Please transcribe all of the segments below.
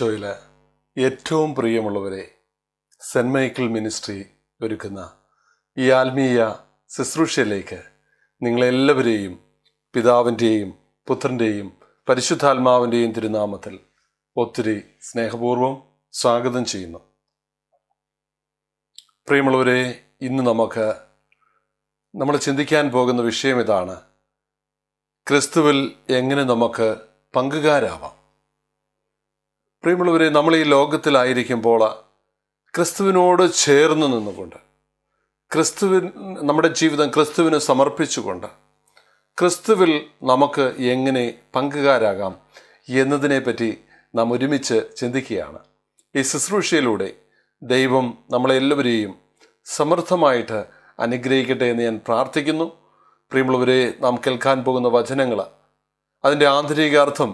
ഈശോയിൽ ഏറ്റവും പ്രിയമുള്ളവരെ സെൻറ്റ് മൈക്കിൾ മിനിസ്ട്രി ഒരുക്കുന്ന ഈ ആത്മീയ ശുശ്രൂഷയിലേക്ക് നിങ്ങളെല്ലാവരെയും പിതാവിൻ്റെയും പുത്രൻ്റെയും പരിശുദ്ധാത്മാവിൻ്റെയും തിരുനാമത്തിൽ ഒത്തിരി സ്നേഹപൂർവ്വം സ്വാഗതം ചെയ്യുന്നു പ്രിയമുള്ളവരെ ഇന്ന് നമുക്ക് നമ്മൾ ചിന്തിക്കാൻ പോകുന്ന വിഷയം ഇതാണ് ക്രിസ്തുവിൽ എങ്ങനെ നമുക്ക് പങ്കുകാരാവാം പ്രിയമുള്ളവരെ നമ്മൾ ഈ ലോകത്തിലായിരിക്കുമ്പോൾ ക്രിസ്തുവിനോട് ചേർന്ന് നിന്നുകൊണ്ട് ക്രിസ്തുവിൻ നമ്മുടെ ജീവിതം ക്രിസ്തുവിന് സമർപ്പിച്ചുകൊണ്ട് ക്രിസ്തുവിൽ നമുക്ക് എങ്ങനെ പങ്കുകാരാകാം എന്നതിനെപ്പറ്റി നാം ഒരുമിച്ച് ചിന്തിക്കുകയാണ് ഈ ശുശ്രൂഷയിലൂടെ ദൈവം നമ്മളെല്ലാവരെയും സമൃദ്ധമായിട്ട് അനുഗ്രഹിക്കട്ടെ എന്ന് ഞാൻ പ്രാർത്ഥിക്കുന്നു പ്രിയമുള്ളവരെ നാം കേൾക്കാൻ പോകുന്ന വചനങ്ങൾ അതിൻ്റെ ആന്തരികാർത്ഥം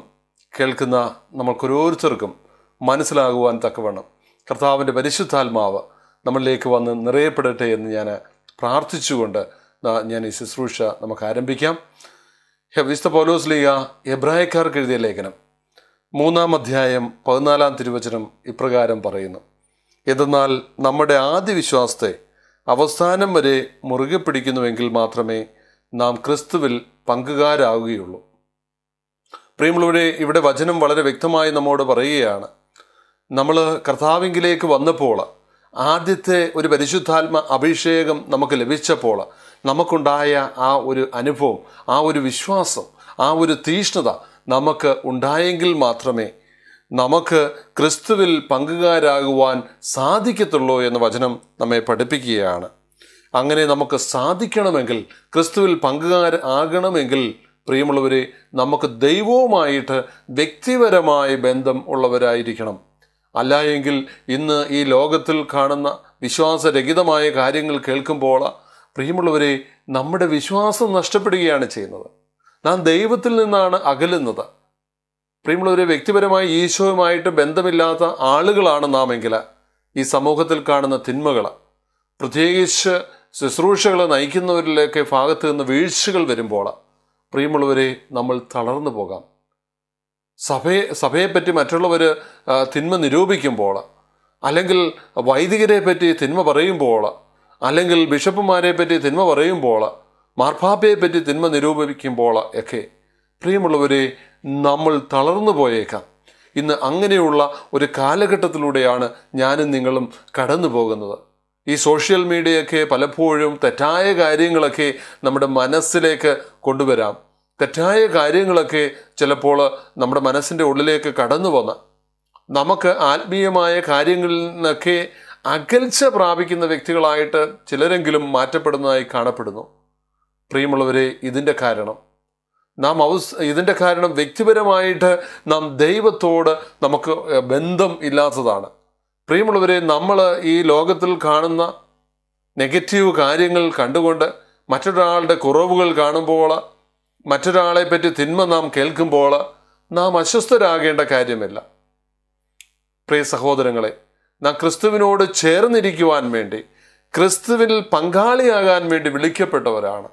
കേൾക്കുന്ന നമ്മൾക്കൊരോരുത്തർക്കും മനസ്സിലാകുവാൻ തക്കവണ്ണം കർത്താവിൻ്റെ പരിശുദ്ധാത്മാവ് നമ്മളിലേക്ക് വന്ന് നിറയപ്പെടട്ടെ എന്ന് ഞാൻ പ്രാർത്ഥിച്ചുകൊണ്ട് ഞാൻ ഈ ശുശ്രൂഷ നമുക്ക് ആരംഭിക്കാം വിശുദ്ധ പൗലോസ് ലീഗ എബ്രായക്കാർക്ക് എഴുതിയ ലേഖനം മൂന്നാം അധ്യായം പതിനാലാം തിരുവചനം ഇപ്രകാരം പറയുന്നു എന്നാൽ നമ്മുടെ ആദ്യ വിശ്വാസത്തെ അവസാനം വരെ മുറുകെ പിടിക്കുന്നുവെങ്കിൽ മാത്രമേ നാം ക്രിസ്തുവിൽ പങ്കുകാരാകുകയുള്ളൂ പ്രിയമുള്ളവരെ ഇവിടെ വചനം വളരെ വ്യക്തമായി നമ്മോട് പറയുകയാണ് നമ്മൾ കർത്താവിങ്കിലേക്ക് വന്നപ്പോൾ ആദ്യത്തെ ഒരു പരിശുദ്ധാത്മ അഭിഷേകം നമുക്ക് ലഭിച്ചപ്പോൾ നമുക്കുണ്ടായ ആ ഒരു അനുഭവം ആ ഒരു വിശ്വാസം ആ ഒരു തീഷ്ണത നമുക്ക് ഉണ്ടായെങ്കിൽ മാത്രമേ നമുക്ക് ക്രിസ്തുവിൽ പങ്കുകാരാകുവാൻ സാധിക്കത്തുള്ളൂ എന്ന വചനം നമ്മെ പഠിപ്പിക്കുകയാണ് അങ്ങനെ നമുക്ക് സാധിക്കണമെങ്കിൽ ക്രിസ്തുവിൽ പങ്കുകാർ ആകണമെങ്കിൽ പ്രിയമുള്ളവരെ നമുക്ക് ദൈവവുമായിട്ട് വ്യക്തിപരമായ ബന്ധം ഉള്ളവരായിരിക്കണം അല്ല എങ്കിൽ ഇന്ന് ഈ ലോകത്തിൽ കാണുന്ന വിശ്വാസരഹിതമായ കാര്യങ്ങൾ കേൾക്കുമ്പോൾ പ്രിയമുള്ളവരെ നമ്മുടെ വിശ്വാസം നഷ്ടപ്പെടുകയാണ് ചെയ്യുന്നത് നാം ദൈവത്തിൽ നിന്നാണ് അകലുന്നത് പ്രിയമുള്ളവരെ വ്യക്തിപരമായി ഈശോയുമായിട്ട് ബന്ധമില്ലാത്ത ആളുകളാണ് നാമെങ്കിൽ ഈ സമൂഹത്തിൽ കാണുന്ന തിന്മകൾ പ്രത്യേകിച്ച് ശുശ്രൂഷകൾ നയിക്കുന്നവരിലൊക്കെ ഭാഗത്ത് നിന്ന് വീഴ്ചകൾ വരുമ്പോൾ പ്രിയമുള്ളവരെ നമ്മൾ തളർന്നു പോകാം സഭയെ സഭയെപ്പറ്റി മറ്റുള്ളവർ തിന്മ നിരൂപിക്കുമ്പോൾ അല്ലെങ്കിൽ വൈദികരെ പറ്റി തിന്മ പറയുമ്പോൾ അല്ലെങ്കിൽ ബിഷപ്പുമാരെ പറ്റി തിന്മ പറയുമ്പോൾ മാർപ്പാപ്പയെ പറ്റി തിന്മ നിരൂപിക്കുമ്പോൾ ഒക്കെ പ്രിയമുള്ളവരെ നമ്മൾ തളർന്നു പോയേക്കാം ഇന്ന് അങ്ങനെയുള്ള ഒരു കാലഘട്ടത്തിലൂടെയാണ് ഞാനും നിങ്ങളും കടന്നു പോകുന്നത് ഈ സോഷ്യൽ മീഡിയയൊക്കെ പലപ്പോഴും തെറ്റായ കാര്യങ്ങളൊക്കെ നമ്മുടെ മനസ്സിലേക്ക് കൊണ്ടുവരാം തെറ്റായ കാര്യങ്ങളൊക്കെ ചിലപ്പോൾ നമ്മുടെ മനസ്സിൻ്റെ ഉള്ളിലേക്ക് കടന്നു വന്ന് നമുക്ക് ആത്മീയമായ കാര്യങ്ങളിൽ നിന്നൊക്കെ അകൽച്ച പ്രാപിക്കുന്ന വ്യക്തികളായിട്ട് ചിലരെങ്കിലും മാറ്റപ്പെടുന്നതായി കാണപ്പെടുന്നു പ്രിയമുള്ളവരെ ഇതിൻ്റെ കാരണം നാം അവസ് ഇതിൻ്റെ കാരണം വ്യക്തിപരമായിട്ട് നാം ദൈവത്തോട് നമുക്ക് ബന്ധം ഇല്ലാത്തതാണ് പ്രിയമുള്ളവരെ നമ്മൾ ഈ ലോകത്തിൽ കാണുന്ന നെഗറ്റീവ് കാര്യങ്ങൾ കണ്ടുകൊണ്ട് മറ്റൊരാളുടെ കുറവുകൾ കാണുമ്പോൾ മറ്റൊരാളെപ്പറ്റി തിന്മ നാം കേൾക്കുമ്പോൾ നാം അസ്വസ്ഥരാകേണ്ട കാര്യമില്ല പ്രിയ സഹോദരങ്ങളെ നാം ക്രിസ്തുവിനോട് ചേർന്നിരിക്കുവാൻ വേണ്ടി ക്രിസ്തുവിൽ പങ്കാളിയാകാൻ വേണ്ടി വിളിക്കപ്പെട്ടവരാണ്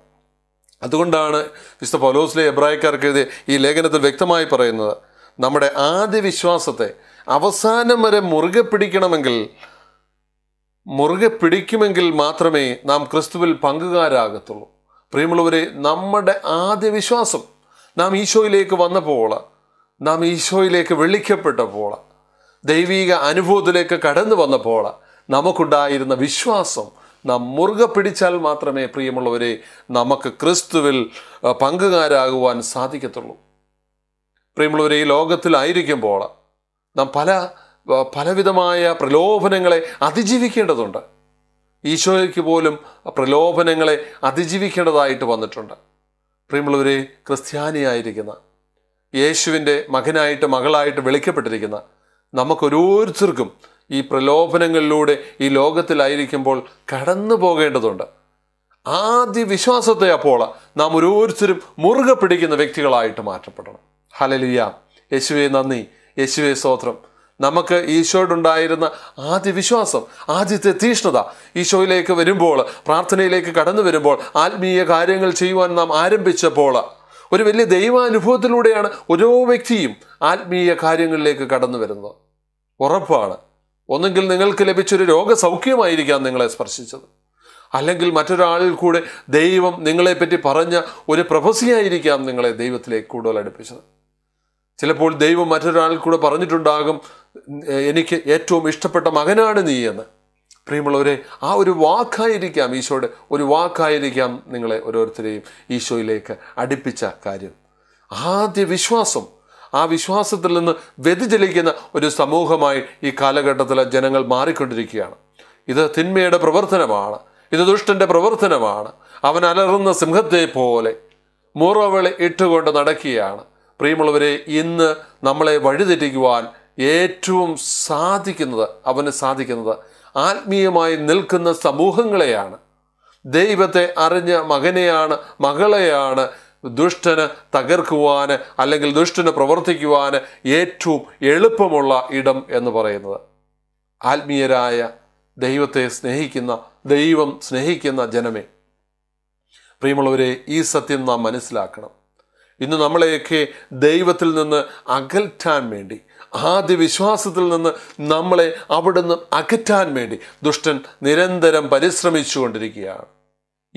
അതുകൊണ്ടാണ് വിശുദ്ധ പൗലോസിലെ എബ്രായക്കാർക്ക് എഴുതിയ ഈ ലേഖനത്തിൽ വ്യക്തമായി പറയുന്നത് നമ്മുടെ ആദ്യ വിശ്വാസത്തെ അവസാനം വരെ മുറുകെ പിടിക്കണമെങ്കിൽ മുറുകെ പിടിക്കുമെങ്കിൽ മാത്രമേ നാം ക്രിസ്തുവിൽ പങ്കുകാരാകത്തുള്ളൂ പ്രിയമുള്ളവരെ നമ്മുടെ ആദ്യ വിശ്വാസം നാം ഈശോയിലേക്ക് വന്നപ്പോൾ നാം ഈശോയിലേക്ക് വിളിക്കപ്പെട്ടപ്പോൾ ദൈവീക അനുഭവത്തിലേക്ക് കടന്നു വന്നപ്പോൾ നമുക്കുണ്ടായിരുന്ന വിശ്വാസം നാം മുറുകെ പിടിച്ചാൽ മാത്രമേ പ്രിയമുള്ളവരെ നമുക്ക് ക്രിസ്തുവിൽ പങ്കുകാരാകുവാൻ സാധിക്കത്തുള്ളൂ പ്രിയമുള്ളവരെ ഈ ലോകത്തിലായിരിക്കുമ്പോൾ നാം പല പലവിധമായ പ്രലോഭനങ്ങളെ അതിജീവിക്കേണ്ടതുണ്ട് ഈശോയ്ക്ക് പോലും പ്രലോഭനങ്ങളെ അതിജീവിക്കേണ്ടതായിട്ട് വന്നിട്ടുണ്ട് പ്രിയമുള്ളവരെ ക്രിസ്ത്യാനിയായിരിക്കുന്ന യേശുവിൻ്റെ മകനായിട്ട് മകളായിട്ട് വിളിക്കപ്പെട്ടിരിക്കുന്ന നമുക്കൊരോരുത്തർക്കും ഈ പ്രലോഭനങ്ങളിലൂടെ ഈ ലോകത്തിലായിരിക്കുമ്പോൾ കടന്നു പോകേണ്ടതുണ്ട് ആദ്യ വിശ്വാസത്തെ അപ്പോൾ നാം ഓരോരുത്തരും മുറുകെ പിടിക്കുന്ന വ്യക്തികളായിട്ട് മാറ്റപ്പെടണം ഹലലിയ യേശുവെ നന്ദി യേശുവെ സ്തോത്രം നമുക്ക് ഈശോയോടുണ്ടായിരുന്ന ആദ്യ വിശ്വാസം ആദ്യത്തെ തീഷ്ണത ഈശോയിലേക്ക് വരുമ്പോൾ പ്രാർത്ഥനയിലേക്ക് കടന്നു വരുമ്പോൾ ആത്മീയ കാര്യങ്ങൾ ചെയ്യുവാൻ നാം ആരംഭിച്ചപ്പോൾ ഒരു വലിയ ദൈവാനുഭവത്തിലൂടെയാണ് ഓരോ വ്യക്തിയും ആത്മീയ കാര്യങ്ങളിലേക്ക് കടന്നു വരുന്നത് ഉറപ്പാണ് ഒന്നെങ്കിൽ നിങ്ങൾക്ക് ലഭിച്ചൊരു രോഗസൗഖ്യമായിരിക്കാം നിങ്ങളെ സ്പർശിച്ചത് അല്ലെങ്കിൽ മറ്റൊരാളിൽ കൂടെ ദൈവം നിങ്ങളെപ്പറ്റി പറഞ്ഞ ഒരു പ്രഭസിയായിരിക്കാം നിങ്ങളെ ദൈവത്തിലേക്ക് കൂടുതൽ അടുപ്പിച്ചത് ചിലപ്പോൾ ദൈവം മറ്റൊരാളിൽ കൂടെ പറഞ്ഞിട്ടുണ്ടാകും എനിക്ക് ഏറ്റവും ഇഷ്ടപ്പെട്ട മകനാണ് നീ എന്ന് പ്രിയമുള്ളവരെ ആ ഒരു വാക്കായിരിക്കാം ഈശോയുടെ ഒരു വാക്കായിരിക്കാം നിങ്ങളെ ഓരോരുത്തരെയും ഈശോയിലേക്ക് അടുപ്പിച്ച കാര്യം ആദ്യ വിശ്വാസം ആ വിശ്വാസത്തിൽ നിന്ന് വ്യതിചലിക്കുന്ന ഒരു സമൂഹമായി ഈ കാലഘട്ടത്തിൽ ജനങ്ങൾ മാറിക്കൊണ്ടിരിക്കുകയാണ് ഇത് തിന്മയുടെ പ്രവർത്തനമാണ് ഇത് ദുഷ്ടൻ്റെ പ്രവർത്തനമാണ് അവൻ അലറുന്ന സിംഹത്തെ പോലെ മുറവിളി ഇട്ടുകൊണ്ട് നടക്കുകയാണ് പ്രിയമുള്ളവരെ ഇന്ന് നമ്മളെ വഴിതെറ്റിക്കുവാൻ ഏറ്റവും സാധിക്കുന്നത് അവന് സാധിക്കുന്നത് ആത്മീയമായി നിൽക്കുന്ന സമൂഹങ്ങളെയാണ് ദൈവത്തെ അറിഞ്ഞ മകനെയാണ് മകളെയാണ് ദുഷ്ടന് തകർക്കുവാന് അല്ലെങ്കിൽ ദുഷ്ടന് പ്രവർത്തിക്കുവാന് ഏറ്റവും എളുപ്പമുള്ള ഇടം എന്ന് പറയുന്നത് ആത്മീയരായ ദൈവത്തെ സ്നേഹിക്കുന്ന ദൈവം സ്നേഹിക്കുന്ന ജനമേ പ്രിയമുള്ളവരെ ഈ സത്യം നാം മനസ്സിലാക്കണം ഇന്ന് നമ്മളെയൊക്കെ ദൈവത്തിൽ നിന്ന് അകൽറ്റാൻ വേണ്ടി ആദ്യ വിശ്വാസത്തിൽ നിന്ന് നമ്മളെ അവിടുന്ന് അകറ്റാൻ വേണ്ടി ദുഷ്ടൻ നിരന്തരം പരിശ്രമിച്ചു കൊണ്ടിരിക്കുകയാണ്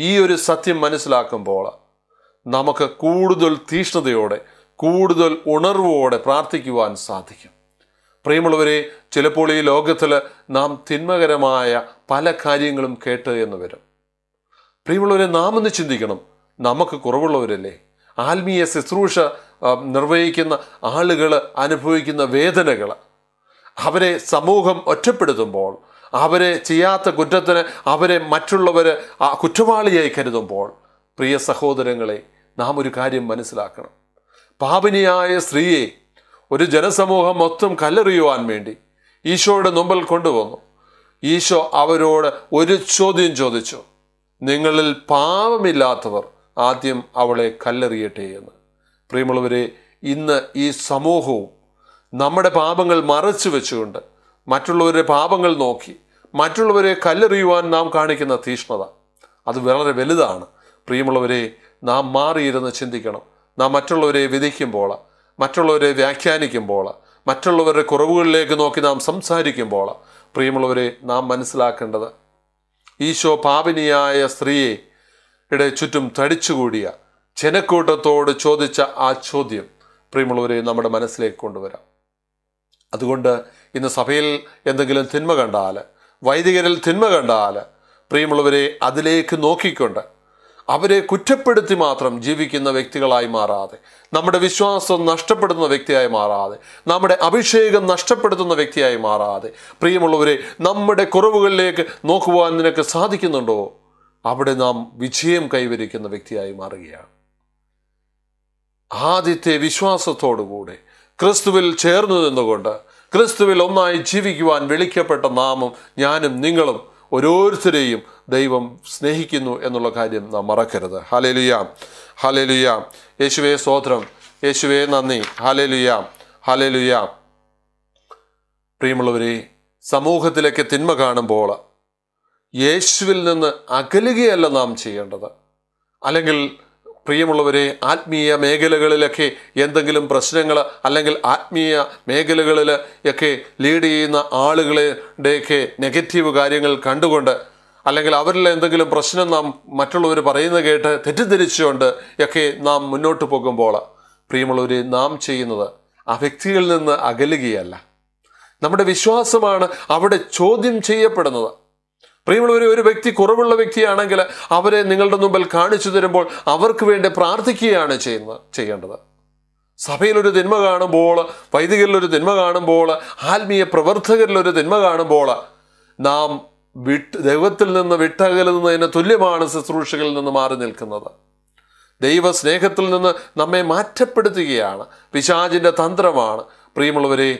ഈ ഒരു സത്യം മനസ്സിലാക്കുമ്പോൾ നമുക്ക് കൂടുതൽ തീഷ്ണതയോടെ കൂടുതൽ ഉണർവോടെ പ്രാർത്ഥിക്കുവാൻ സാധിക്കും പ്രിയമുള്ളവരെ ചിലപ്പോൾ ഈ ലോകത്തിൽ നാം തിന്മകരമായ പല കാര്യങ്ങളും കേട്ട് എന്ന് വരും പ്രിയമുള്ളവരെ നാം ഒന്ന് ചിന്തിക്കണം നമുക്ക് കുറവുള്ളവരല്ലേ ആത്മീയ ശുശ്രൂഷ നിർവഹിക്കുന്ന ആളുകൾ അനുഭവിക്കുന്ന വേദനകൾ അവരെ സമൂഹം ഒറ്റപ്പെടുത്തുമ്പോൾ അവരെ ചെയ്യാത്ത കുറ്റത്തിന് അവരെ മറ്റുള്ളവർ കുറ്റവാളിയായി കരുതുമ്പോൾ പ്രിയ സഹോദരങ്ങളെ നാം ഒരു കാര്യം മനസ്സിലാക്കണം പാപിനിയായ സ്ത്രീയെ ഒരു ജനസമൂഹം മൊത്തം കല്ലെറിയുവാൻ വേണ്ടി ഈശോയുടെ മുമ്പിൽ കൊണ്ടുവന്നു ഈശോ അവരോട് ഒരു ചോദ്യം ചോദിച്ചു നിങ്ങളിൽ പാപമില്ലാത്തവർ ആദ്യം അവളെ കല്ലെറിയട്ടെ എന്ന് പ്രിയമുള്ളവരെ ഇന്ന് ഈ സമൂഹവും നമ്മുടെ പാപങ്ങൾ മറച്ചു വെച്ചുകൊണ്ട് മറ്റുള്ളവരുടെ പാപങ്ങൾ നോക്കി മറ്റുള്ളവരെ കല്ലെറിയുവാൻ നാം കാണിക്കുന്ന തീഷ്ണത അത് വളരെ വലുതാണ് പ്രിയമുള്ളവരെ നാം മാറിയിരുന്ന് ചിന്തിക്കണം നാം മറ്റുള്ളവരെ വിധിക്കുമ്പോൾ മറ്റുള്ളവരെ വ്യാഖ്യാനിക്കുമ്പോൾ മറ്റുള്ളവരുടെ കുറവുകളിലേക്ക് നോക്കി നാം സംസാരിക്കുമ്പോൾ പ്രിയമുള്ളവരെ നാം മനസ്സിലാക്കേണ്ടത് ഈശോ പാപിനിയായ സ്ത്രീയെ ഇടയെ ചുറ്റും തടിച്ചുകൂടിയ ജനക്കൂട്ടത്തോട് ചോദിച്ച ആ ചോദ്യം പ്രിയമുള്ളവരെ നമ്മുടെ മനസ്സിലേക്ക് കൊണ്ടുവരാം അതുകൊണ്ട് ഇന്ന് സഭയിൽ എന്തെങ്കിലും തിന്മ കണ്ടാൽ വൈദികരിൽ തിന്മ കണ്ടാൽ പ്രിയമുള്ളവരെ അതിലേക്ക് നോക്കിക്കൊണ്ട് അവരെ കുറ്റപ്പെടുത്തി മാത്രം ജീവിക്കുന്ന വ്യക്തികളായി മാറാതെ നമ്മുടെ വിശ്വാസം നഷ്ടപ്പെടുന്ന വ്യക്തിയായി മാറാതെ നമ്മുടെ അഭിഷേകം നഷ്ടപ്പെടുത്തുന്ന വ്യക്തിയായി മാറാതെ പ്രിയമുള്ളവരെ നമ്മുടെ കുറവുകളിലേക്ക് നോക്കുവാൻ നിനക്ക് സാധിക്കുന്നുണ്ടോ അവിടെ നാം വിജയം കൈവരിക്കുന്ന വ്യക്തിയായി മാറുകയാണ് ആദ്യത്തെ വിശ്വാസത്തോടുകൂടെ ക്രിസ്തുവിൽ ചേർന്നു നിന്നുകൊണ്ട് ക്രിസ്തുവിൽ ഒന്നായി ജീവിക്കുവാൻ വിളിക്കപ്പെട്ട നാമം ഞാനും നിങ്ങളും ഓരോരുത്തരെയും ദൈവം സ്നേഹിക്കുന്നു എന്നുള്ള കാര്യം നാം മറക്കരുത് ഹലലുയാം ഹലലുയാം യേശുവേ സ്തോത്രം യേശുവേ നന്ദി ഹലലുയാം ഹലലുയാം പ്രിയമുള്ളവരെ സമൂഹത്തിലേക്ക് തിന്മ കാണുമ്പോൾ യേശുവിൽ നിന്ന് അകലുകയല്ല നാം ചെയ്യേണ്ടത് അല്ലെങ്കിൽ പ്രിയമുള്ളവരെ ആത്മീയ മേഖലകളിലൊക്കെ എന്തെങ്കിലും പ്രശ്നങ്ങൾ അല്ലെങ്കിൽ ആത്മീയ മേഖലകളിൽ ഒക്കെ ലീഡ് ചെയ്യുന്ന ആളുകളുടെയൊക്കെ നെഗറ്റീവ് കാര്യങ്ങൾ കണ്ടുകൊണ്ട് അല്ലെങ്കിൽ അവരിൽ എന്തെങ്കിലും പ്രശ്നം നാം മറ്റുള്ളവർ പറയുന്നത് കേട്ട് തെറ്റിദ്ധരിച്ചുകൊണ്ട് ഒക്കെ നാം മുന്നോട്ട് പോകുമ്പോൾ പ്രിയമുള്ളവർ നാം ചെയ്യുന്നത് ആ വ്യക്തികളിൽ നിന്ന് അകലുകയല്ല നമ്മുടെ വിശ്വാസമാണ് അവിടെ ചോദ്യം ചെയ്യപ്പെടുന്നത് പ്രിയമുള്ളവർ ഒരു വ്യക്തി കുറവുള്ള വ്യക്തിയാണെങ്കിൽ അവരെ നിങ്ങളുടെ മുമ്പിൽ കാണിച്ചു തരുമ്പോൾ അവർക്ക് വേണ്ടി പ്രാർത്ഥിക്കുകയാണ് ചെയ്യുന്നത് ചെയ്യേണ്ടത് സഭയിലൊരു തിന്മ കാണുമ്പോൾ വൈദികരിലൊരു തിന്മ കാണുമ്പോൾ ആത്മീയ പ്രവർത്തകരിലൊരു തിന്മ കാണുമ്പോൾ നാം വിട്ട് ദൈവത്തിൽ നിന്ന് വിട്ടകലുന്നതിന് തുല്യമാണ് ശുശ്രൂഷകളിൽ നിന്ന് മാറി നിൽക്കുന്നത് ദൈവ സ്നേഹത്തിൽ നിന്ന് നമ്മെ മാറ്റപ്പെടുത്തുകയാണ് പിശാചിൻ്റെ തന്ത്രമാണ് പ്രിയമുള്ളവരെ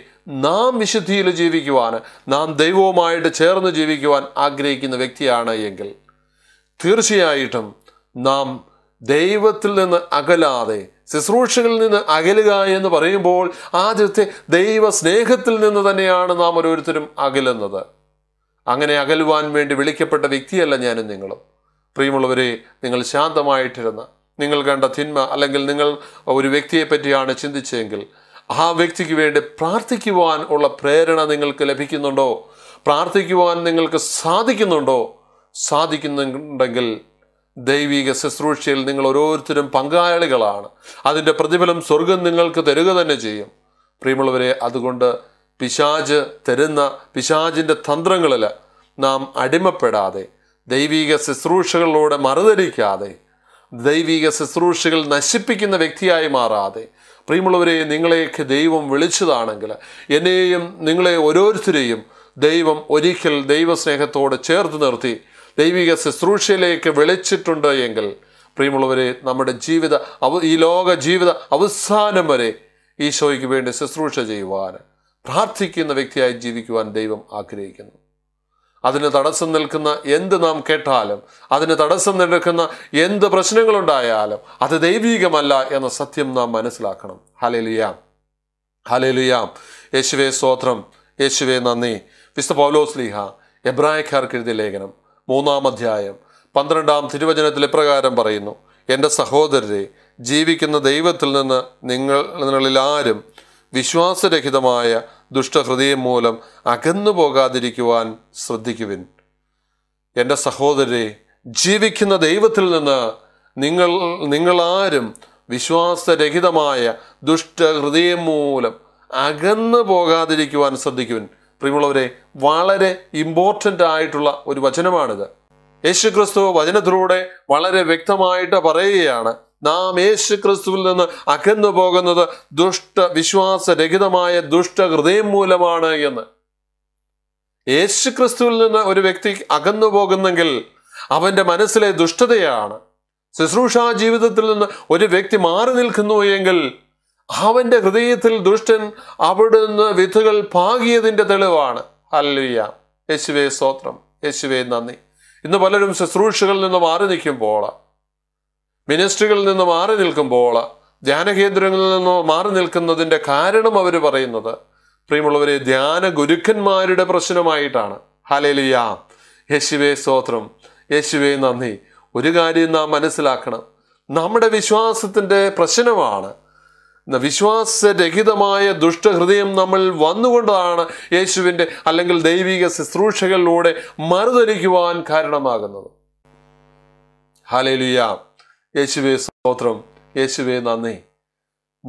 നാം വിശുദ്ധിയിൽ ജീവിക്കുവാൻ നാം ദൈവവുമായിട്ട് ചേർന്ന് ജീവിക്കുവാൻ ആഗ്രഹിക്കുന്ന വ്യക്തിയാണ് എങ്കിൽ തീർച്ചയായിട്ടും നാം ദൈവത്തിൽ നിന്ന് അകലാതെ ശുശ്രൂഷകളിൽ നിന്ന് അകലുക എന്ന് പറയുമ്പോൾ ആദ്യത്തെ ദൈവ സ്നേഹത്തിൽ നിന്ന് തന്നെയാണ് നാം ഓരോരുത്തരും അകലുന്നത് അങ്ങനെ അകലുവാൻ വേണ്ടി വിളിക്കപ്പെട്ട വ്യക്തിയല്ല ഞാനും നിങ്ങളും പ്രിയമുള്ളവരെ നിങ്ങൾ ശാന്തമായിട്ടിരുന്ന നിങ്ങൾ കണ്ട തിന്മ അല്ലെങ്കിൽ നിങ്ങൾ ഒരു വ്യക്തിയെ പറ്റിയാണ് ചിന്തിച്ചെങ്കിൽ ആ വ്യക്തിക്ക് വേണ്ടി പ്രാർത്ഥിക്കുവാൻ ഉള്ള പ്രേരണ നിങ്ങൾക്ക് ലഭിക്കുന്നുണ്ടോ പ്രാർത്ഥിക്കുവാൻ നിങ്ങൾക്ക് സാധിക്കുന്നുണ്ടോ സാധിക്കുന്നുണ്ടെങ്കിൽ ദൈവിക ശുശ്രൂഷയിൽ നിങ്ങൾ ഓരോരുത്തരും പങ്കാളികളാണ് അതിൻ്റെ പ്രതിഫലം സ്വർഗം നിങ്ങൾക്ക് തരുക തന്നെ ചെയ്യും പ്രിയമുള്ളവരെ അതുകൊണ്ട് പിശാജ് തരുന്ന പിശാജിൻ്റെ തന്ത്രങ്ങളിൽ നാം അടിമപ്പെടാതെ ദൈവിക ശുശ്രൂഷകളിലൂടെ മറുതരിക്കാതെ ദൈവിക ശുശ്രൂഷകൾ നശിപ്പിക്കുന്ന വ്യക്തിയായി മാറാതെ പ്രിയമുള്ളവരെ നിങ്ങളെയൊക്കെ ദൈവം വിളിച്ചതാണെങ്കിൽ എന്നെയും നിങ്ങളെ ഓരോരുത്തരെയും ദൈവം ഒരിക്കൽ ദൈവസ്നേഹത്തോട് ചേർത്ത് നിർത്തി ദൈവിക ശുശ്രൂഷയിലേക്ക് വിളിച്ചിട്ടുണ്ട് എങ്കിൽ പ്രിയമുള്ളവരെ നമ്മുടെ ജീവിത അവ ഈ ലോക ജീവിത അവസാനം വരെ ഈശോയ്ക്ക് വേണ്ടി ശുശ്രൂഷ ചെയ്യുവാൻ പ്രാർത്ഥിക്കുന്ന വ്യക്തിയായി ജീവിക്കുവാൻ ദൈവം ആഗ്രഹിക്കുന്നു അതിന് തടസ്സം നിൽക്കുന്ന എന്ത് നാം കേട്ടാലും അതിന് തടസ്സം നിൽക്കുന്ന എന്ത് പ്രശ്നങ്ങളുണ്ടായാലും അത് ദൈവീകമല്ല എന്ന സത്യം നാം മനസ്സിലാക്കണം ഹലലിയാം ഹലലിയാം യേശുവേ സ്തോത്രം യേശുവേ നന്ദി വിസ്തു പൗലോസ്ലിഹ എബ്രായക്കാർക്ക് എഴുതിയ ലേഖനം മൂന്നാം അധ്യായം പന്ത്രണ്ടാം തിരുവചനത്തിൽ ഇപ്രകാരം പറയുന്നു എൻ്റെ സഹോദരരെ ജീവിക്കുന്ന ദൈവത്തിൽ നിന്ന് നിങ്ങൾ നിങ്ങളിൽ ആരും വിശ്വാസരഹിതമായ ദുഷ്ടഹൃദയം മൂലം അകന്നു പോകാതിരിക്കുവാൻ ശ്രദ്ധിക്കുവിൻ എൻ്റെ സഹോദരരെ ജീവിക്കുന്ന ദൈവത്തിൽ നിന്ന് നിങ്ങൾ നിങ്ങളാരും വിശ്വാസരഹിതമായ ദുഷ്ടഹൃദയം മൂലം അകന്നു പോകാതിരിക്കുവാൻ ശ്രദ്ധിക്കുവിൻ പ്രിയമുള്ളവരെ വളരെ ഇമ്പോർട്ടൻ്റ് ആയിട്ടുള്ള ഒരു വചനമാണിത് യേശുക്രിസ്തു വചനത്തിലൂടെ വളരെ വ്യക്തമായിട്ട് പറയുകയാണ് നാം യേശു ക്രിസ്തുവിൽ നിന്ന് അകന്നു പോകുന്നത് ദുഷ്ട വിശ്വാസരഹിതമായ ഹൃദയം മൂലമാണ് എന്ന് യേശു ക്രിസ്തുവിൽ നിന്ന് ഒരു വ്യക്തി അകന്നു പോകുന്നെങ്കിൽ അവന്റെ മനസ്സിലെ ദുഷ്ടതയാണ് ശുശ്രൂഷ ജീവിതത്തിൽ നിന്ന് ഒരു വ്യക്തി മാറി നിൽക്കുന്നു എങ്കിൽ അവന്റെ ഹൃദയത്തിൽ ദുഷ്ടൻ അവിടുന്ന് വിധുകൾ പാകിയതിന്റെ തെളിവാണ് അല്ലയ്യ യേശുവേ സ്തോത്രം യേശുവേ നന്ദി ഇന്ന് പലരും ശുശ്രൂഷകളിൽ നിന്ന് മാറി നിൽക്കുമ്പോൾ മിനിസ്ട്രികളിൽ നിന്ന് മാറി നിൽക്കുമ്പോൾ ധ്യാനകേന്ദ്രങ്ങളിൽ നിന്ന് മാറി നിൽക്കുന്നതിൻ്റെ കാരണം അവർ പറയുന്നത് പ്രിയമുള്ളവരെ ധ്യാന ഗുരുക്കന്മാരുടെ പ്രശ്നമായിട്ടാണ് ഹലലിയ യേശുവേ സ്തോത്രം യേശുവേ നന്ദി ഒരു കാര്യം നാം മനസ്സിലാക്കണം നമ്മുടെ വിശ്വാസത്തിൻ്റെ പ്രശ്നമാണ് വിശ്വാസരഹിതമായ ദുഷ്ടഹൃദയം നമ്മൾ വന്നുകൊണ്ടാണ് യേശുവിൻ്റെ അല്ലെങ്കിൽ ദൈവിക ശുശ്രൂഷകളിലൂടെ മറുതൊരിക്കുവാൻ കാരണമാകുന്നത് ഹാലേലുയാം യേശുവെ സ്തോത്രം യേശുവെ നന്ദി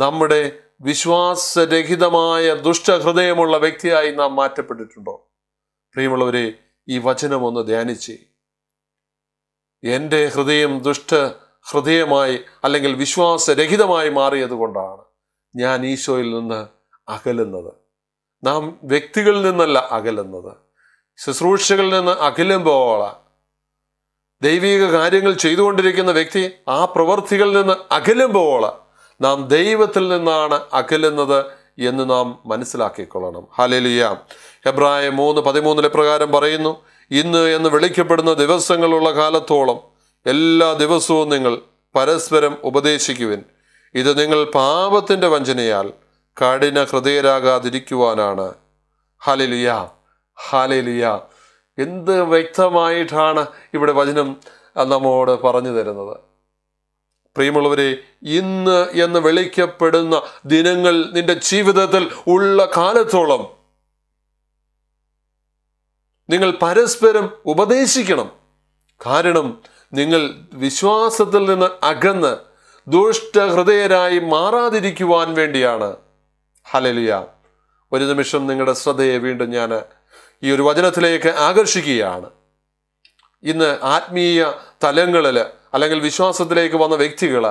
നമ്മുടെ വിശ്വാസരഹിതമായ ദുഷ്ടഹൃദയമുള്ള വ്യക്തിയായി നാം മാറ്റപ്പെട്ടിട്ടുണ്ടോ പ്രിയമുള്ളവരെ ഈ വചനം ഒന്ന് ധ്യാനിച്ച് എൻ്റെ ഹൃദയം ദുഷ്ട ഹൃദയമായി അല്ലെങ്കിൽ വിശ്വാസരഹിതമായി മാറിയതുകൊണ്ടാണ് ഞാൻ ഈശോയിൽ നിന്ന് അകലുന്നത് നാം വ്യക്തികളിൽ നിന്നല്ല അകലുന്നത് ശുശ്രൂഷകളിൽ നിന്ന് അകലുമ്പോളാണ് ദൈവിക കാര്യങ്ങൾ ചെയ്തുകൊണ്ടിരിക്കുന്ന വ്യക്തി ആ പ്രവൃത്തികളിൽ നിന്ന് അകലുമ്പോൾ നാം ദൈവത്തിൽ നിന്നാണ് അകലുന്നത് എന്ന് നാം മനസ്സിലാക്കിക്കൊള്ളണം ഹലലിയ ഹെബ്രായ മൂന്ന് പതിമൂന്നിലെ പ്രകാരം പറയുന്നു ഇന്ന് എന്ന് വിളിക്കപ്പെടുന്ന ദിവസങ്ങളുള്ള കാലത്തോളം എല്ലാ ദിവസവും നിങ്ങൾ പരസ്പരം ഉപദേശിക്കുവിൻ ഇത് നിങ്ങൾ പാപത്തിൻ്റെ വഞ്ചനയാൽ കഠിന ഹൃദയരാകാതിരിക്കുവാനാണ് ഹലിലിയ ഹലിലിയ എന്ത് വ്യക്തമായിട്ടാണ് ഇവിടെ വചനം നമ്മോട് പറഞ്ഞു തരുന്നത് പ്രിയമുള്ളവരെ ഇന്ന് എന്ന് വിളിക്കപ്പെടുന്ന ദിനങ്ങൾ നിന്റെ ജീവിതത്തിൽ ഉള്ള കാലത്തോളം നിങ്ങൾ പരസ്പരം ഉപദേശിക്കണം കാരണം നിങ്ങൾ വിശ്വാസത്തിൽ നിന്ന് അകന്ന് ദുഷ്ടഹൃദയരായി മാറാതിരിക്കുവാൻ വേണ്ടിയാണ് ഹലലിയ ഒരു നിമിഷം നിങ്ങളുടെ ശ്രദ്ധയെ വീണ്ടും ഞാൻ ഈ ഒരു വചനത്തിലേക്ക് ആകർഷിക്കുകയാണ് ഇന്ന് ആത്മീയ തലങ്ങളിൽ അല്ലെങ്കിൽ വിശ്വാസത്തിലേക്ക് വന്ന വ്യക്തികൾ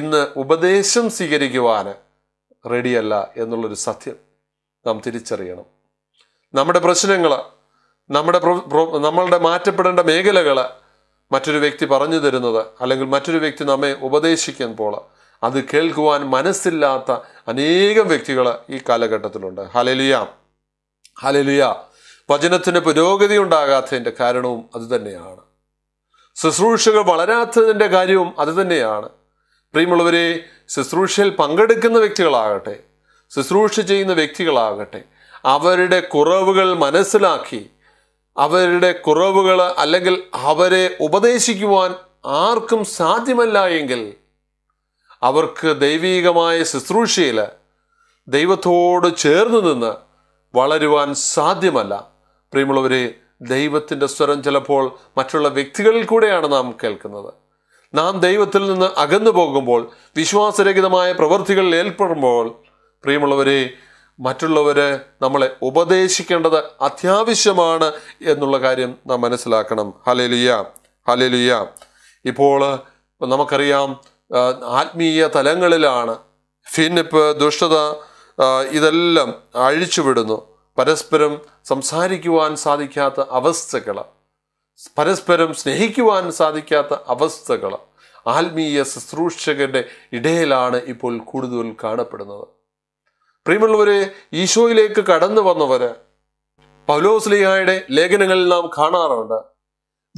ഇന്ന് ഉപദേശം സ്വീകരിക്കുവാൻ റെഡിയല്ല എന്നുള്ളൊരു സത്യം നാം തിരിച്ചറിയണം നമ്മുടെ പ്രശ്നങ്ങൾ നമ്മുടെ നമ്മളുടെ മാറ്റപ്പെടേണ്ട മേഖലകൾ മറ്റൊരു വ്യക്തി പറഞ്ഞു തരുന്നത് അല്ലെങ്കിൽ മറ്റൊരു വ്യക്തി നമ്മെ ഉപദേശിക്കുമ്പോൾ അത് കേൾക്കുവാൻ മനസ്സില്ലാത്ത അനേകം വ്യക്തികൾ ഈ കാലഘട്ടത്തിലുണ്ട് ഹലലിയ ഹലലിയ വചനത്തിന് പുരോഗതി ഉണ്ടാകാത്തതിൻ്റെ കാരണവും അതുതന്നെയാണ് ശുശ്രൂഷകൾ വളരാത്തതിൻ്റെ കാര്യവും അതുതന്നെയാണ് പ്രിയമുള്ളവരെ ശുശ്രൂഷയിൽ പങ്കെടുക്കുന്ന വ്യക്തികളാകട്ടെ ശുശ്രൂഷ ചെയ്യുന്ന വ്യക്തികളാകട്ടെ അവരുടെ കുറവുകൾ മനസ്സിലാക്കി അവരുടെ കുറവുകൾ അല്ലെങ്കിൽ അവരെ ഉപദേശിക്കുവാൻ ആർക്കും സാധ്യമല്ല എങ്കിൽ അവർക്ക് ദൈവീകമായ ശുശ്രൂഷയിൽ ദൈവത്തോട് ചേർന്ന് നിന്ന് വളരുവാൻ സാധ്യമല്ല പ്രിയമുള്ളവരെ ദൈവത്തിൻ്റെ സ്വരം ചിലപ്പോൾ മറ്റുള്ള വ്യക്തികളിൽ കൂടെയാണ് നാം കേൾക്കുന്നത് നാം ദൈവത്തിൽ നിന്ന് അകന്നു പോകുമ്പോൾ വിശ്വാസരഹിതമായ പ്രവൃത്തികളിൽ ഏർപ്പെടുമ്പോൾ പ്രിയമുള്ളവരെ മറ്റുള്ളവരെ നമ്മളെ ഉപദേശിക്കേണ്ടത് അത്യാവശ്യമാണ് എന്നുള്ള കാര്യം നാം മനസ്സിലാക്കണം ഹലലിയ ഹലലിയ ഇപ്പോൾ നമുക്കറിയാം ആത്മീയ തലങ്ങളിലാണ് ഫിന്നിപ്പ് ദുഷ്ടത ഇതെല്ലാം അഴിച്ചുവിടുന്നു പരസ്പരം സംസാരിക്കുവാൻ സാധിക്കാത്ത അവസ്ഥകൾ പരസ്പരം സ്നേഹിക്കുവാൻ സാധിക്കാത്ത അവസ്ഥകൾ ആത്മീയ ശുശ്രൂഷകരുടെ ഇടയിലാണ് ഇപ്പോൾ കൂടുതൽ കാണപ്പെടുന്നത് പ്രിയമുള്ളവരെ ഈശോയിലേക്ക് കടന്നു വന്നവര് പൗലോസ്ലിഹായുടെ ലേഖനങ്ങളിൽ നാം കാണാറുണ്ട്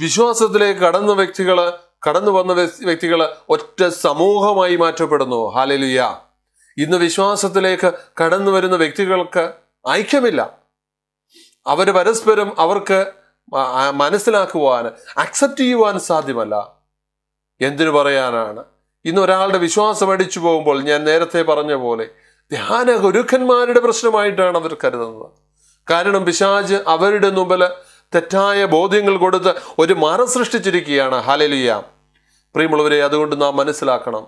വിശ്വാസത്തിലേക്ക് കടന്ന വ്യക്തികള് കടന്നു വന്ന വ്യക്തികൾ ഒറ്റ സമൂഹമായി മാറ്റപ്പെടുന്നു ഹാലലിയ ഇന്ന് വിശ്വാസത്തിലേക്ക് കടന്നു വരുന്ന വ്യക്തികൾക്ക് ഐക്യമില്ല അവർ പരസ്പരം അവർക്ക് മനസ്സിലാക്കുവാൻ അക്സെപ്റ്റ് ചെയ്യുവാൻ സാധ്യമല്ല എന്തിനു പറയാനാണ് ഇന്ന് ഒരാളുടെ വിശ്വാസം അടിച്ചു പോകുമ്പോൾ ഞാൻ നേരത്തെ പറഞ്ഞ പോലെ ധ്യാന ഗുരുക്കന്മാരുടെ പ്രശ്നമായിട്ടാണ് അവർ കരുതുന്നത് കാരണം പിശാജ് അവരുടെ മുമ്പിൽ തെറ്റായ ബോധ്യങ്ങൾ കൊടുത്ത് ഒരു മറ സൃഷ്ടിച്ചിരിക്കുകയാണ് ഹലലിയ പ്രിയമുള്ളവരെ അതുകൊണ്ട് നാം മനസ്സിലാക്കണം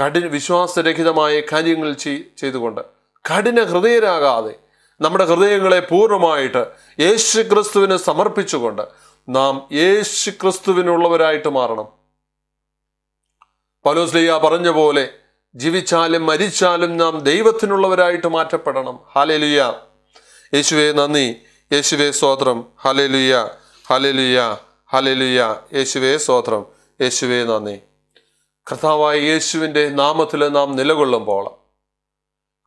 കഠിന വിശ്വാസരഹിതമായ കാര്യങ്ങൾ ചെയ്തുകൊണ്ട് കഠിന ഹൃദയരാകാതെ നമ്മുടെ ഹൃദയങ്ങളെ പൂർണ്ണമായിട്ട് യേശു ക്രിസ്തുവിന് സമർപ്പിച്ചുകൊണ്ട് നാം യേശു ക്രിസ്തുവിനുള്ളവരായിട്ട് മാറണം പലോസ്ലിയ പറഞ്ഞ പോലെ ജീവിച്ചാലും മരിച്ചാലും നാം ദൈവത്തിനുള്ളവരായിട്ട് മാറ്റപ്പെടണം ഹാലേലുയ യേശുവെ നന്ദി യേശുവെ സ്തോത്രം ഹലേലുയ ഹലേലുയ ഹലേലുയ യേശുവെ സ്വോത്രം യേശുവെ നന്ദി കർത്താവായ യേശുവിൻ്റെ നാമത്തിൽ നാം നിലകൊള്ളുമ്പോൾ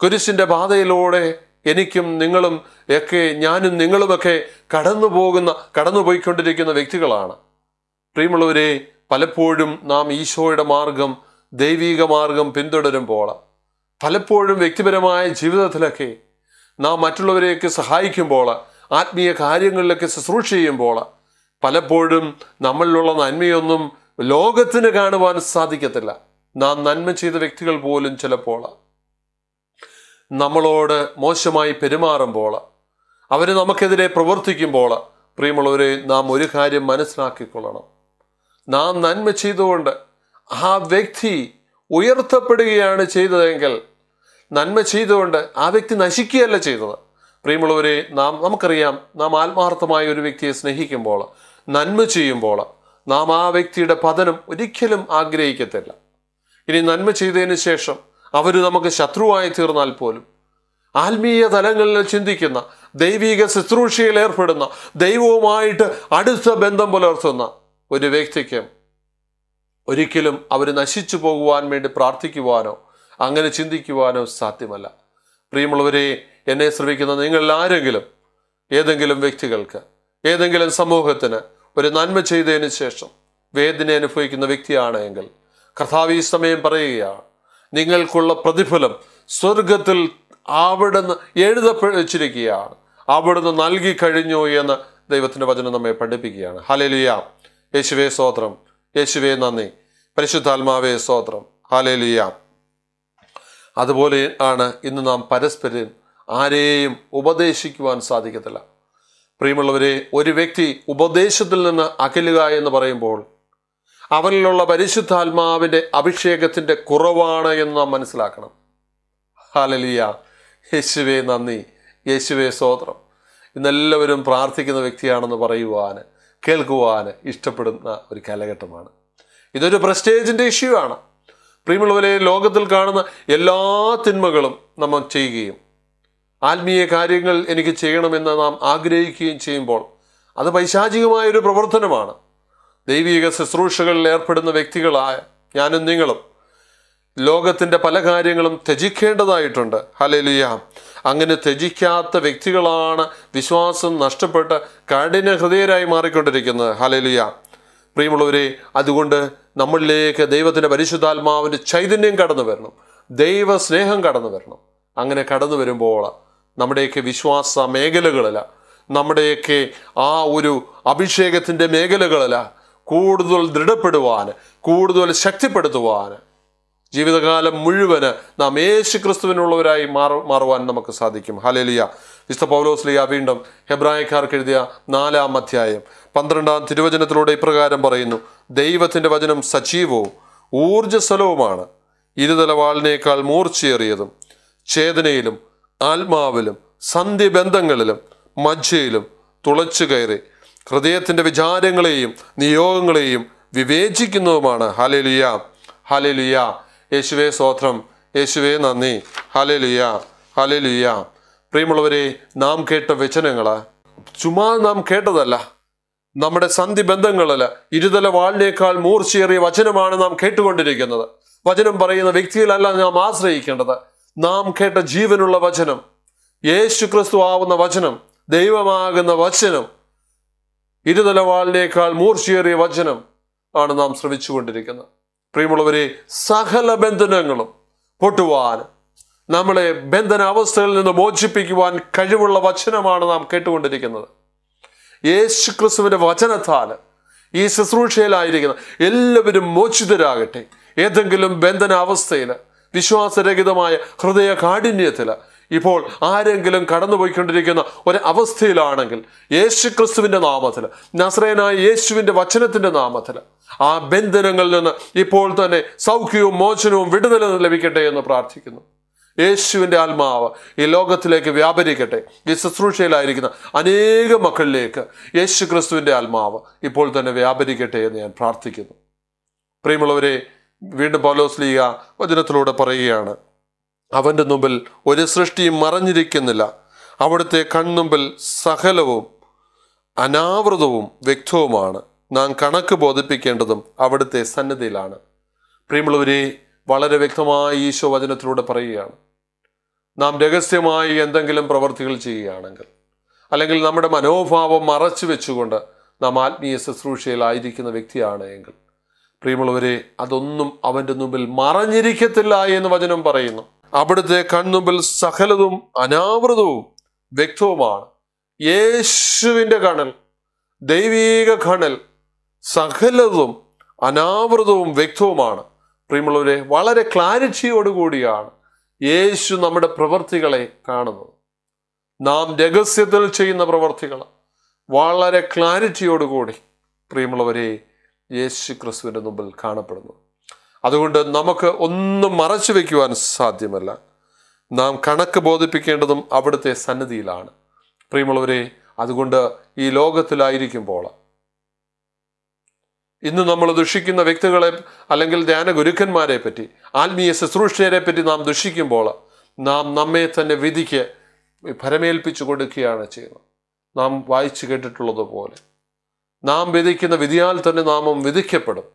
കുരിശിൻ്റെ പാതയിലൂടെ എനിക്കും നിങ്ങളും ഒക്കെ ഞാനും നിങ്ങളുമൊക്കെ കടന്നു പോകുന്ന കടന്നു പോയിക്കൊണ്ടിരിക്കുന്ന വ്യക്തികളാണ് പ്രിയമുള്ളവരെ പലപ്പോഴും നാം ഈശോയുടെ മാർഗം ദൈവീക മാർഗം പിന്തുടരുമ്പോൾ പലപ്പോഴും വ്യക്തിപരമായ ജീവിതത്തിലൊക്കെ നാം മറ്റുള്ളവരെയൊക്കെ സഹായിക്കുമ്പോൾ ആത്മീയ കാര്യങ്ങളിലൊക്കെ ശുശ്രൂഷ ചെയ്യുമ്പോൾ പലപ്പോഴും നമ്മളിലുള്ള നന്മയൊന്നും ലോകത്തിന് കാണുവാൻ സാധിക്കത്തില്ല നാം നന്മ ചെയ്ത വ്യക്തികൾ പോലും ചിലപ്പോൾ നമ്മളോട് മോശമായി പെരുമാറുമ്പോൾ അവർ നമുക്കെതിരെ പ്രവർത്തിക്കുമ്പോൾ പ്രിയമുള്ളവരെ നാം ഒരു കാര്യം മനസ്സിലാക്കിക്കൊള്ളണം നാം നന്മ ചെയ്തുകൊണ്ട് ആ വ്യക്തി ഉയർത്തപ്പെടുകയാണ് ചെയ്തതെങ്കിൽ നന്മ ചെയ്തുകൊണ്ട് ആ വ്യക്തി നശിക്കുകയല്ല ചെയ്തത് പ്രിയമുള്ളവരെ നാം നമുക്കറിയാം നാം ആത്മാർത്ഥമായ ഒരു വ്യക്തിയെ സ്നേഹിക്കുമ്പോൾ നന്മ ചെയ്യുമ്പോൾ നാം ആ വ്യക്തിയുടെ പതനം ഒരിക്കലും ആഗ്രഹിക്കത്തില്ല ഇനി നന്മ ചെയ്തതിന് ശേഷം അവർ നമുക്ക് ശത്രുവായി തീർന്നാൽ പോലും ആത്മീയ തലങ്ങളിൽ ചിന്തിക്കുന്ന ദൈവിക ശുശ്രൂഷയിൽ ഏർപ്പെടുന്ന ദൈവവുമായിട്ട് അടുത്ത ബന്ധം പുലർത്തുന്ന ഒരു വ്യക്തിക്ക് ഒരിക്കലും അവർ നശിച്ചു പോകുവാൻ വേണ്ടി പ്രാർത്ഥിക്കുവാനോ അങ്ങനെ ചിന്തിക്കുവാനോ സാധ്യമല്ല പ്രിയമുള്ളവരെ എന്നെ ശ്രമിക്കുന്ന നിങ്ങളിൽ ആരെങ്കിലും ഏതെങ്കിലും വ്യക്തികൾക്ക് ഏതെങ്കിലും സമൂഹത്തിന് ഒരു നന്മ ചെയ്തതിന് ശേഷം വേദന അനുഭവിക്കുന്ന വ്യക്തിയാണ് എങ്കിൽ ഈ സമയം പറയുകയാണ് നിങ്ങൾക്കുള്ള പ്രതിഫലം സ്വർഗത്തിൽ അവിടുന്ന് എഴുതപ്പെടുവച്ചിരിക്കുകയാണ് അവിടുന്ന് നൽകി കഴിഞ്ഞു എന്ന് ദൈവത്തിൻ്റെ വചനം നമ്മെ പഠിപ്പിക്കുകയാണ് ഹലേലിയ യേശുവേ സ്വോത്രം യേശുവേ നന്ദി പരിശുദ്ധാത്മാവേ സ്വോത്രം ഹലേലിയ അതുപോലെ ആണ് ഇന്ന് നാം പരസ്പരം ആരെയും ഉപദേശിക്കുവാൻ സാധിക്കത്തില്ല പ്രിയമുള്ളവരെ ഒരു വ്യക്തി ഉപദേശത്തിൽ നിന്ന് അകലുക എന്ന് പറയുമ്പോൾ അവനിലുള്ള പരിശുദ്ധാത്മാവിൻ്റെ അഭിഷേകത്തിൻ്റെ കുറവാണ് എന്ന് നാം മനസ്സിലാക്കണം ഹാലലിയ യേശുവെ നന്ദി യേശുവെ സ്തോത്രം ഇന്നെല്ലാവരും പ്രാർത്ഥിക്കുന്ന വ്യക്തിയാണെന്ന് പറയുവാൻ കേൾക്കുവാൻ ഇഷ്ടപ്പെടുന്ന ഒരു കാലഘട്ടമാണ് ഇതൊരു പ്രസ്റ്റേജിൻ്റെ ഇഷ്യൂ ആണ് പ്രിയമുള്ളവരെ ലോകത്തിൽ കാണുന്ന എല്ലാ തിന്മകളും നമ്മൾ ചെയ്യുകയും ആത്മീയ കാര്യങ്ങൾ എനിക്ക് ചെയ്യണമെന്ന് നാം ആഗ്രഹിക്കുകയും ചെയ്യുമ്പോൾ അത് പൈശാചികമായൊരു പ്രവർത്തനമാണ് ദൈവിക ശുശ്രൂഷകളിൽ ഏർപ്പെടുന്ന വ്യക്തികളായ ഞാനും നിങ്ങളും ലോകത്തിൻ്റെ പല കാര്യങ്ങളും ത്യജിക്കേണ്ടതായിട്ടുണ്ട് ഹലലിയ അങ്ങനെ ത്യജിക്കാത്ത വ്യക്തികളാണ് വിശ്വാസം നഷ്ടപ്പെട്ട് കഠിന ഹൃദയരായി മാറിക്കൊണ്ടിരിക്കുന്നത് ഹലലിയ പ്രിയമുള്ളവരെ അതുകൊണ്ട് നമ്മളിലേക്ക് ദൈവത്തിൻ്റെ പരിശുദ്ധാത്മാവിൻ്റെ ചൈതന്യം കടന്നു വരണം ദൈവ സ്നേഹം കടന്നു വരണം അങ്ങനെ കടന്നു വരുമ്പോൾ നമ്മുടെയൊക്കെ വിശ്വാസ മേഖലകളിലാണ് നമ്മുടെയൊക്കെ ആ ഒരു അഭിഷേകത്തിൻ്റെ മേഖലകളിലാണ് കൂടുതൽ ദൃഢപ്പെടുവാൻ കൂടുതൽ ശക്തിപ്പെടുത്തുവാൻ ജീവിതകാലം മുഴുവന് നാം യേശു ക്രിസ്തുവിനുള്ളവരായി മാറുവാൻ നമുക്ക് സാധിക്കും ഹലേലിയ വിസ്ത പൗലോസ്ലിയ വീണ്ടും ഹെബ്രായക്കാർക്ക് എഴുതിയ നാലാം അധ്യായം പന്ത്രണ്ടാം തിരുവചനത്തിലൂടെ ഇപ്രകാരം പറയുന്നു ദൈവത്തിൻ്റെ വചനം സജീവവും ഊർജ്ജസ്വലവുമാണ് ഇരുതലവാളിനേക്കാൾ മൂർച്ചയേറിയതും ചേതനയിലും ആത്മാവിലും സന്ധിബന്ധങ്ങളിലും മജ്ജയിലും തുളച്ചു കയറി ഹൃദയത്തിൻ്റെ വിചാരങ്ങളെയും നിയോഗങ്ങളെയും വിവേചിക്കുന്നതുമാണ് ഹലലിയ ഹലലിയ യേശുവേ സ്വോത്രം യേശുവേ നന്ദി ഹലലിയ ഹലലിയ പ്രിയമുള്ളവരെ നാം കേട്ട വചനങ്ങൾ ചുമ്മാ നാം കേട്ടതല്ല നമ്മുടെ സന്ധി ബന്ധങ്ങളിൽ ഇരുതല വാളിനേക്കാൾ മൂർച്ചയേറിയ വചനമാണ് നാം കേട്ടുകൊണ്ടിരിക്കുന്നത് വചനം പറയുന്ന വ്യക്തിയിലല്ല നാം ആശ്രയിക്കേണ്ടത് നാം കേട്ട ജീവനുള്ള വചനം യേശു ക്രിസ്തു ആവുന്ന വചനം ദൈവമാകുന്ന വചനം ഇരുതലവാളിനേക്കാൾ മൂർച്ചയേറിയ വചനം ആണ് നാം ശ്രമിച്ചുകൊണ്ടിരിക്കുന്നത് പ്രിയമുള്ളവരെ സകല ബന്ധനങ്ങളും പൊട്ടുവാൻ നമ്മളെ ബന്ധന അവസ്ഥയിൽ നിന്ന് മോചിപ്പിക്കുവാൻ കഴിവുള്ള വചനമാണ് നാം കേട്ടുകൊണ്ടിരിക്കുന്നത് യേശു ക്രിസ്തുവിൻ്റെ വചനത്താൽ ഈ ശുശ്രൂഷയിലായിരിക്കുന്ന എല്ലാവരും മോചിതരാകട്ടെ ഏതെങ്കിലും ബന്ധന അവസ്ഥയിൽ വിശ്വാസരഹിതമായ ഹൃദയ കാഠിന്യത്തിൽ ഇപ്പോൾ ആരെങ്കിലും കടന്നുപോയിക്കൊണ്ടിരിക്കുന്ന ഒരു അവസ്ഥയിലാണെങ്കിൽ യേശു ക്രിസ്തുവിൻ്റെ നാമത്തിൽ നസ്രയനായ യേശുവിൻ്റെ വചനത്തിൻ്റെ നാമത്തിൽ ആ ബന്ധനങ്ങളിൽ നിന്ന് ഇപ്പോൾ തന്നെ സൗഖ്യവും മോചനവും വിടുതല ലഭിക്കട്ടെ എന്ന് പ്രാർത്ഥിക്കുന്നു യേശുവിൻ്റെ ആത്മാവ് ഈ ലോകത്തിലേക്ക് വ്യാപരിക്കട്ടെ ഈ ശുശ്രൂഷയിലായിരിക്കുന്ന അനേക മക്കളിലേക്ക് യേശു ക്രിസ്തുവിൻ്റെ ആത്മാവ് ഇപ്പോൾ തന്നെ വ്യാപരിക്കട്ടെ എന്ന് ഞാൻ പ്രാർത്ഥിക്കുന്നു പ്രിയമുള്ളവരെ വീണ്ടും പൗലോസ്ലീഗ വചനത്തിലൂടെ പറയുകയാണ് അവൻ്റെ മുമ്പിൽ ഒരു സൃഷ്ടിയും മറഞ്ഞിരിക്കുന്നില്ല അവിടുത്തെ കൺമുമ്പിൽ സകലവും അനാവൃതവും വ്യക്തവുമാണ് നാം കണക്ക് ബോധിപ്പിക്കേണ്ടതും അവിടുത്തെ സന്നദ്ധയിലാണ് പ്രിയമുള്ളവരെ വളരെ വ്യക്തമായി ഈശോ വചനത്തിലൂടെ പറയുകയാണ് നാം രഹസ്യമായി എന്തെങ്കിലും പ്രവർത്തികൾ ചെയ്യുകയാണെങ്കിൽ അല്ലെങ്കിൽ നമ്മുടെ മനോഭാവം മറച്ചു വെച്ചുകൊണ്ട് നാം ആത്മീയ ശുശ്രൂഷയിലായിരിക്കുന്ന വ്യക്തിയാണ് എങ്കിൽ പ്രിയമുള്ളവരെ അതൊന്നും അവൻ്റെ മുമ്പിൽ മറഞ്ഞിരിക്കത്തില്ല എന്ന് വചനം പറയുന്നു അവിടുത്തെ കൺമുമ്പിൽ സകലതും അനാവൃതവും വ്യക്തവുമാണ് യേശുവിൻ്റെ കണൽ ദൈവീക കണൽ സകലതും അനാവൃതവും വ്യക്തവുമാണ് പ്രിയമുള്ളവരെ വളരെ ക്ലാരിറ്റിയോടുകൂടിയാണ് യേശു നമ്മുടെ പ്രവർത്തികളെ കാണുന്നത് നാം രഹസ്യത്തിൽ ചെയ്യുന്ന പ്രവർത്തികൾ വളരെ ക്ലാരിറ്റിയോടുകൂടി പ്രിയമുള്ളവരെ യേശു ക്രിസ്തുവിൻ്റെ മുമ്പിൽ കാണപ്പെടുന്നു അതുകൊണ്ട് നമുക്ക് ഒന്നും മറച്ചു വയ്ക്കുവാൻ സാധ്യമല്ല നാം കണക്ക് ബോധിപ്പിക്കേണ്ടതും അവിടുത്തെ സന്നിധിയിലാണ് പ്രിയമുള്ളവരെ അതുകൊണ്ട് ഈ ലോകത്തിലായിരിക്കുമ്പോൾ ഇന്ന് നമ്മൾ ദുഷിക്കുന്ന വ്യക്തികളെ അല്ലെങ്കിൽ ധ്യാന ഗുരുക്കന്മാരെ പറ്റി ആത്മീയ ശുശ്രൂഷരെ പറ്റി നാം ദുഷിക്കുമ്പോൾ നാം നമ്മെ തന്നെ വിധിക്ക് ഭരമേൽപ്പിച്ചു കൊടുക്കുകയാണ് ചെയ്യുന്നത് നാം വായിച്ചു കേട്ടിട്ടുള്ളത് പോലെ നാം വിധിക്കുന്ന വിധിയാൽ തന്നെ നാമം വിധിക്കപ്പെടും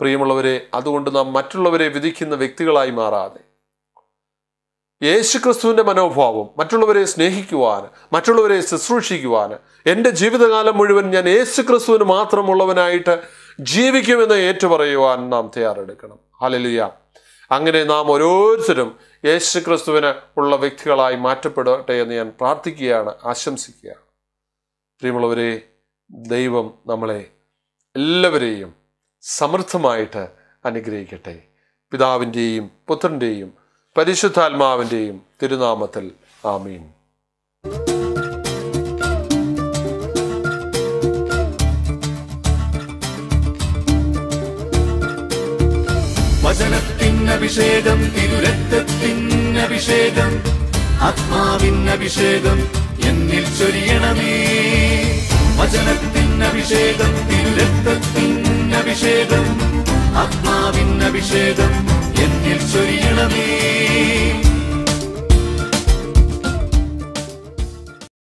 പ്രിയമുള്ളവരെ അതുകൊണ്ട് നാം മറ്റുള്ളവരെ വിധിക്കുന്ന വ്യക്തികളായി മാറാതെ യേശുക്രിസ്തുവിൻ്റെ മനോഭാവം മറ്റുള്ളവരെ സ്നേഹിക്കുവാൻ മറ്റുള്ളവരെ ശുശ്രൂഷിക്കുവാൻ എൻ്റെ ജീവിതകാലം മുഴുവൻ ഞാൻ യേശുക്രിസ്തുവിന് മാത്രമുള്ളവനായിട്ട് ജീവിക്കുമെന്ന് ഏറ്റുപറയുവാൻ നാം തയ്യാറെടുക്കണം ഹലലിയ അങ്ങനെ നാം ഓരോരുത്തരും യേശുക്രിസ്തുവിന് ഉള്ള വ്യക്തികളായി മാറ്റപ്പെടട്ടെ എന്ന് ഞാൻ പ്രാർത്ഥിക്കുകയാണ് ആശംസിക്കുകയാണ് പ്രിയമുള്ളവരെ ദൈവം നമ്മളെ എല്ലാവരെയും സമൃദ്ധമായിട്ട് അനുഗ്രഹിക്കട്ടെ പിതാവിൻ്റെയും പുത്രൻ്റെയും പരിശുദ്ധാത്മാവിൻ്റെയും തിരുനാമത്തിൽ ആമീൻ വചനത്തിനഭിഷേകം ആത്മാവിൻ ആത്മാവിനഭിഷേകം എന്നിൽ ചൊരിയണമേ വചനത്തിൽ അഭിഷേകം തിരുരക്തത്തിൻ അഭിഷേകം ആത്മാവിൻ അഭിഷേകം എന്നിൽ ചൊരിയണമേ